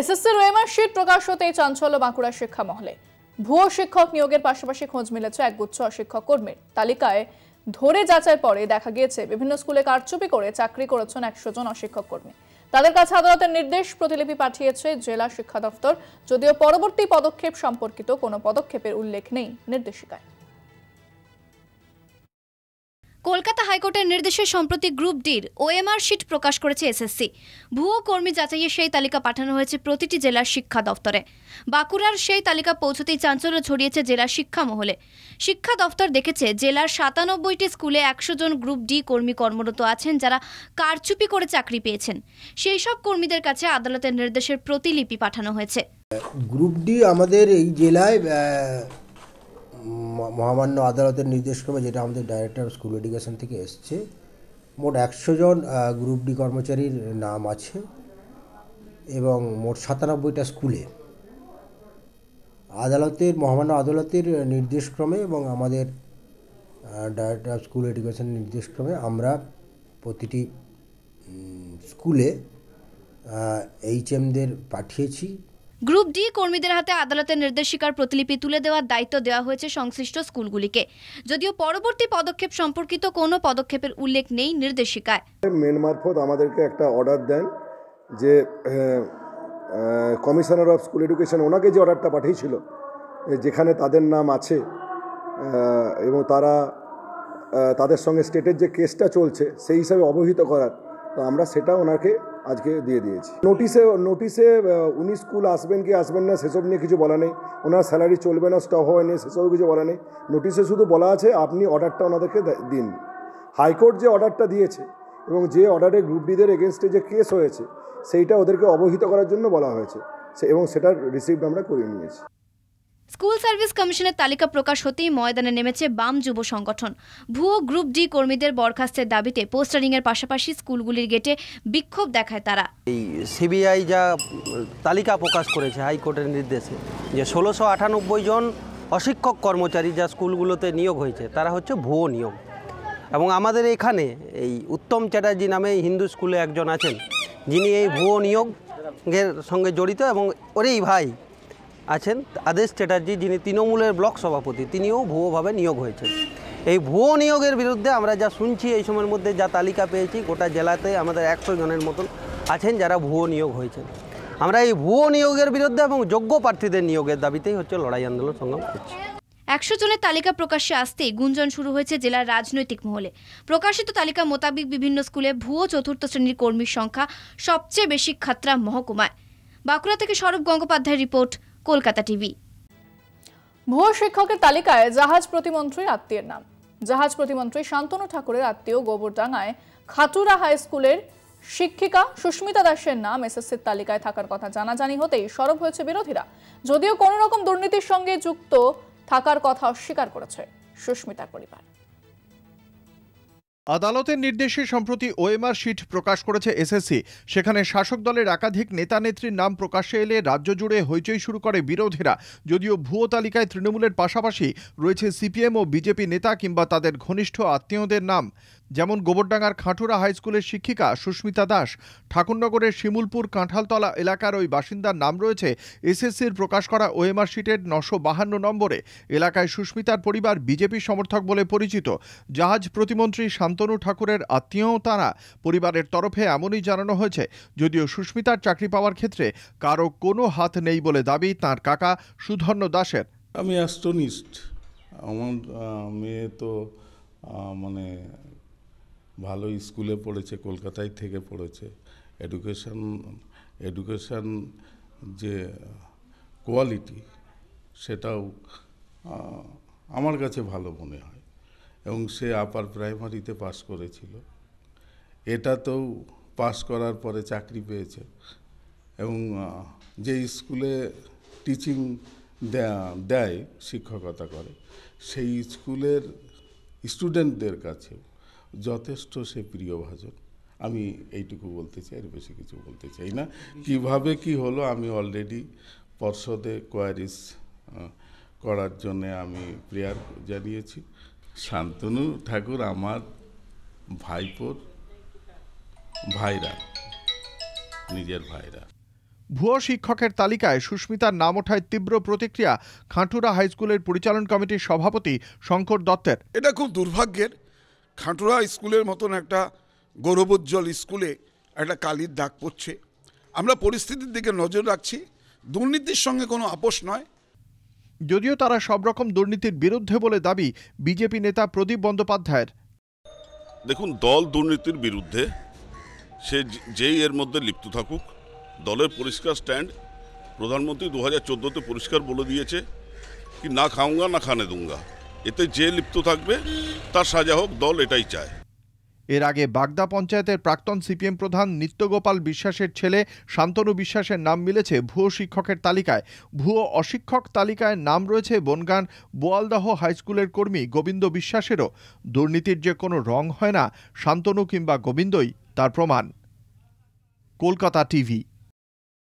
SSC ওয়েমার sheet প্রকাশ হতেই চাঞ্চল্য বাঁকুড়া শিক্ষা মহলে ভুয়ো শিক্ষক নিয়োগের পাশাপাশি খোঁজ মিলেছে একগুচ্ছ অশিক্ষক কর্মীর তালিকায় ধরে যাচাই পরে দেখা গিয়েছে বিভিন্ন স্কুলে কারচুপি করে চাকরি করেছেন একশো জন অশিক্ষক কর্মী তাদের কাছে আদালতের নির্দেশ প্রতিলিপি পাঠিয়েছে জেলা শিক্ষা দফতর যদিও পরবর্তী পদক্ষেপ সম্পর্কিত কোনো পদক্ষেপের উল্লেখ নেই নির্দেশিকায় কলকাতা হাইকোর্টের নির্দেশে সম্প্রতি গ্রুপ ডির ওএমআর শিট প্রকাশ করেছে এসএসসি ভুয়ো কর্মী যাচাইয়ে সেই তালিকা পাঠানো হয়েছে প্রতিটি জেলার শিক্ষা দফতরে বাঁকুড়ার সেই তালিকা পৌঁছতেই চাঞ্চল্য ছড়িয়েছে জেলার শিক্ষা মহলে শিক্ষা দফতর দেখেছে জেলার সাতানব্বইটি স্কুলে একশো জন গ্রুপ ডি কর্মী কর্মরত আছেন যারা কারচুপি করে চাকরি পেয়েছেন সেই সব কর্মীদের কাছে আদালতের নির্দেশের প্রতিলিপি পাঠানো হয়েছে গ্রুপ ডি আমাদের এই জেলায় মহামান্য আদালতের নির্দেশক্রমে যেটা আমাদের ডাইরেক্টর অফ স্কুল এডুকেশন থেকে এসছে মোট একশো জন গ্রুপ ডি কর্মচারীর নাম আছে এবং মোট সাতানব্বইটা স্কুলে আদালতের মহামান্য আদালতের নির্দেশক্রমে এবং আমাদের ডাইরেক্টর অফ স্কুল এডুকেশন নির্দেশক্রমে আমরা প্রতিটি স্কুলে এইচএমদের পাঠিয়েছি গ্রুপ ডি কর্মীদের হাতে আদালতের নির্দেশিকার প্রতিলিপি তুলে দেওয়ার দায়িত্ব দেওয়া হয়েছে সংশ্লিষ্ট স্কুলগুলিকে যদিও পরবর্তী পদক্ষেপ সম্পর্কিত কোনো পদক্ষেপের উল্লেখ নেই নির্দেশিকায় মেন মারফত আমাদেরকে একটা অর্ডার দেন যে কমিশনার অফ স্কুল এডুকেশন ওনাকে যে অর্ডারটা পাঠিয়েছিল যেখানে তাদের নাম আছে এবং তারা তাদের সঙ্গে স্টেটের যে কেসটা চলছে সেই হিসাবে অবহিত করার তো আমরা সেটা ওনাকে আজকে দিয়ে দিয়েছি নোটিশে নোটিশে উনি স্কুল আসবেন কি আসবেন না সেসব নিয়ে কিছু বলা নেই ওনার স্যালারি চলবে না স্টপ হয় নেই সেসব কিছু বলা নেই নোটিশে শুধু বলা আছে আপনি অর্ডারটা ওনাদেরকে দিন হাইকোর্ট যে অর্ডারটা দিয়েছে এবং যে অর্ডারে গ্রুপ ডিদের এগেনস্টে যে কেস হয়েছে সেইটা ওদেরকে অবহিত করার জন্য বলা হয়েছে এবং সেটার রিসিপ্ট আমরা করে নিয়েছি স্কুল সার্ভিস কমিশনের তালিকা প্রকাশ হতেই ময়দানে নেমেছে বাম যুব সংগঠন ভুয়ো গ্রুপ ডি কর্মীদের বরখাস্তের দাবিতে পোস্টারিংয়ের পাশাপাশি স্কুলগুলির গেটে বিক্ষোভ দেখায় তারা এই সিবিআই যা তালিকা প্রকাশ করেছে হাইকোর্টের নির্দেশে যে ষোলোশো আটানব্বই জন অশিক্ষক কর্মচারী যা স্কুলগুলোতে নিয়োগ হয়েছে তারা হচ্ছে ভুয়ো নিয়োগ এবং আমাদের এখানে এই উত্তম চ্যাটার্জি নামে হিন্দু স্কুলে একজন আছেন যিনি এই ভুয়ো নিয়োগের সঙ্গে জড়িত এবং ওরেই ভাই আছেন আদেশ চ্যাটার্জি যিনি তৃণমূলের ব্লক সভাপতি তিনিও ভুয়োভাবে নিয়োগ হয়েছেন এই ভুয়ো নিয়োগের বিরুদ্ধে আমরা যা শুনছি এই সময়ের মধ্যে যা তালিকা পেয়েছি গোটা জেলাতে আমাদের একশো জনের মতন আছেন যারা ভুয়ো নিয়োগ হয়েছেন আমরা এই ভুয়ো নিয়োগের বিরুদ্ধে এবং যোগ্য প্রার্থীদের নিয়োগের দাবিতেই হচ্ছে লড়াই আন্দোলন সংগ্রাম করছি একশো জনের তালিকা প্রকাশ্যে আসতেই গুঞ্জন শুরু হয়েছে জেলার রাজনৈতিক মহলে প্রকাশিত তালিকা মোতাবেক বিভিন্ন স্কুলে ভুয়ো চতুর্থ শ্রেণীর কর্মীর সংখ্যা সবচেয়ে বেশি খাত্রা মহকুমায় বাঁকুড়া থেকে সৌরভ গঙ্গোপাধ্যায় রিপোর্ট কলকাতা টিভি ভুয়ো শিক্ষকের তালিকায় জাহাজ প্রতিমন্ত্রীর আত্মীয়ের নাম জাহাজ প্রতিমন্ত্রী শান্তনু ঠাকুরের আত্মীয় গোবরডাঙ্গায় খাতুরা হাই স্কুলের শিক্ষিকা সুস্মিতা দাসের নাম এসএসসির তালিকায় থাকার কথা জানাজানি হতেই সরব হয়েছে বিরোধীরা যদিও কোনো রকম দুর্নীতির সঙ্গে যুক্ত থাকার কথা অস্বীকার করেছে সুস্মিতার পরিবার আদালতের নির্দেশে সম্প্রতি ওএমআর শিট প্রকাশ করেছে এসএসসি সেখানে শাসক দলের একাধিক নেতানেত্রীর নাম প্রকাশে এলে রাজ্য জুড়ে হইচই শুরু করে বিরোধীরা যদিও ভুয়ো তালিকায় তৃণমূলের পাশাপাশি রয়েছে সিপিএম ও বিজেপি নেতা কিংবা তাদের ঘনিষ্ঠ আত্মীয়দের নাম যেমন গোবরডাঙ্গার খাঁটুরা হাইস্কুলের শিক্ষিকা সুস্মিতা দাস ঠাকুরনগরের শিমুলপুর কাঁঠালতলা এলাকার ওই বাসিন্দার নাম রয়েছে এসএসসির প্রকাশ করা ওএমআর শিটের নশো বাহান্ন নম্বরে এলাকায় সুস্মিতার পরিবার বিজেপি সমর্থক বলে পরিচিত জাহাজ প্রতিমন্ত্রী শান্তনু ঠাকুরের আত্মীয়ও তাঁরা পরিবারের তরফে এমনই জানানো হয়েছে যদিও সুস্মিতার চাকরি পাওয়ার ক্ষেত্রে কারো কোনো হাত নেই বলে দাবি তাঁর কাকা সুধর্ণ দাসের আমি অ্যাস্টোনিস্ট আমার মেয়ে তো মানে ভালো স্কুলে পড়েছে কলকাতায় থেকে পড়েছে এডুকেশন এডুকেশন যে কোয়ালিটি সেটাও আমার কাছে ভালো মনে হয় এবং সে আপার প্রাইমারিতে পাস করেছিল এটাতেও পাস করার পরে চাকরি পেয়েছে এবং যে স্কুলে টিচিং দেয় শিক্ষকতা করে সেই স্কুলের স্টুডেন্টদের কাছেও যথেষ্ট সে প্রিয় ভাজন আমি এইটুকু বলতে চাই আর বেশি কিছু বলতে চাই না কিভাবে কি হলো আমি অলরেডি পর্ষদে কোয়ারিস করার জন্যে আমি প্রেয়ার জানিয়েছি শান্তনু ঠাকুর আমার ভাইপোর ভাইরা নিজের ভাইরা ভুয়ো শিক্ষকের তালিকায় সুস্মিতার নাম ওঠায় তীব্র প্রতিক্রিয়া খাঁটুরা হাইস্কুলের পরিচালন কমিটির সভাপতি শঙ্কর দত্তের এটা খুব দুর্ভাগ্যের খাঁটুরা স্কুলের মতন একটা গৌরবোজ্জ্বল স্কুলে একটা কালির দাগ পড়ছে আমরা পরিস্থিতির দিকে নজর রাখছি দুর্নীতির সঙ্গে কোনো আপোষ নয় যদিও তারা সব রকম দুর্নীতির বিরুদ্ধে বলে দাবি বিজেপি নেতা প্রদীপ বন্দ্যোপাধ্যায়ের দেখুন দল দুর্নীতির বিরুদ্ধে সে যেই এর মধ্যে লিপ্ত থাকুক দলের পরিষ্কার স্ট্যান্ড প্রধানমন্ত্রী দু হাজার চোদ্দোতে পরিষ্কার বলে দিয়েছে কি না খাউঙ্গা না খানে দুঙ্গা এতে যে লিপ্ত থাকবে তার সাজা হোক দল এটাই চায় এর আগে বাগদা পঞ্চায়েতের প্রাক্তন সিপিএম প্রধান নিত্যগোপাল বিশ্বাসের ছেলে শান্তনু বিশ্বাসের নাম মিলেছে ভুয়ো শিক্ষকের তালিকায় ভুয়ো অশিক্ষক তালিকায় নাম রয়েছে বনগান বোয়ালদাহ হাইস্কুলের কর্মী গোবিন্দ বিশ্বাসেরও দুর্নীতির যে কোনো রং হয় না শান্তনু কিংবা গোবিন্দই তার প্রমাণ কলকাতা টিভি